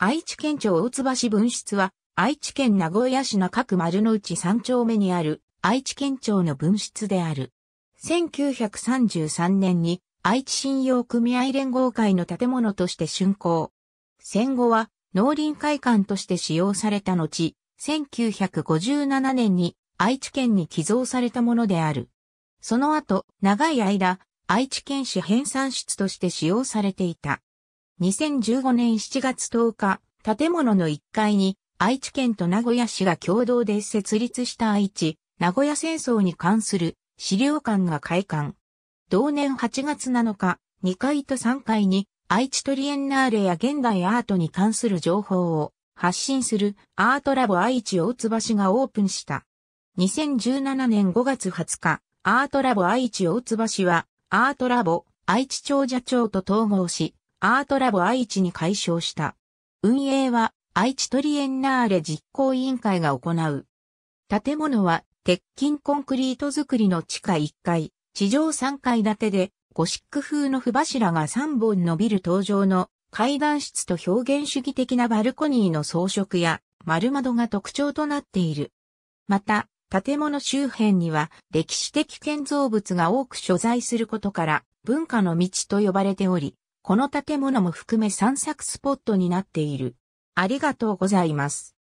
愛知県庁大津橋分室は、愛知県名古屋市の各丸の内3丁目にある、愛知県庁の分室である。1933年に、愛知信用組合連合会の建物として竣工。戦後は、農林会館として使用された後、1957年に愛知県に寄贈されたものである。その後、長い間、愛知県市編纂室として使用されていた。2015年7月10日、建物の1階に愛知県と名古屋市が共同で設立した愛知、名古屋戦争に関する資料館が開館。同年8月7日、2階と3階に愛知トリエンナーレや現代アートに関する情報を発信するアートラボ愛知大津橋がオープンした。2017年5月20日、アートラボ愛知大津橋はアートラボ愛知長者町と統合し、アートラボ愛知に改称した。運営は愛知トリエンナーレ実行委員会が行う。建物は鉄筋コンクリート造りの地下1階、地上3階建てで、ゴシック風の不柱が3本伸びる登場の階段室と表現主義的なバルコニーの装飾や丸窓が特徴となっている。また、建物周辺には歴史的建造物が多く所在することから文化の道と呼ばれており、この建物も含め散策スポットになっている。ありがとうございます。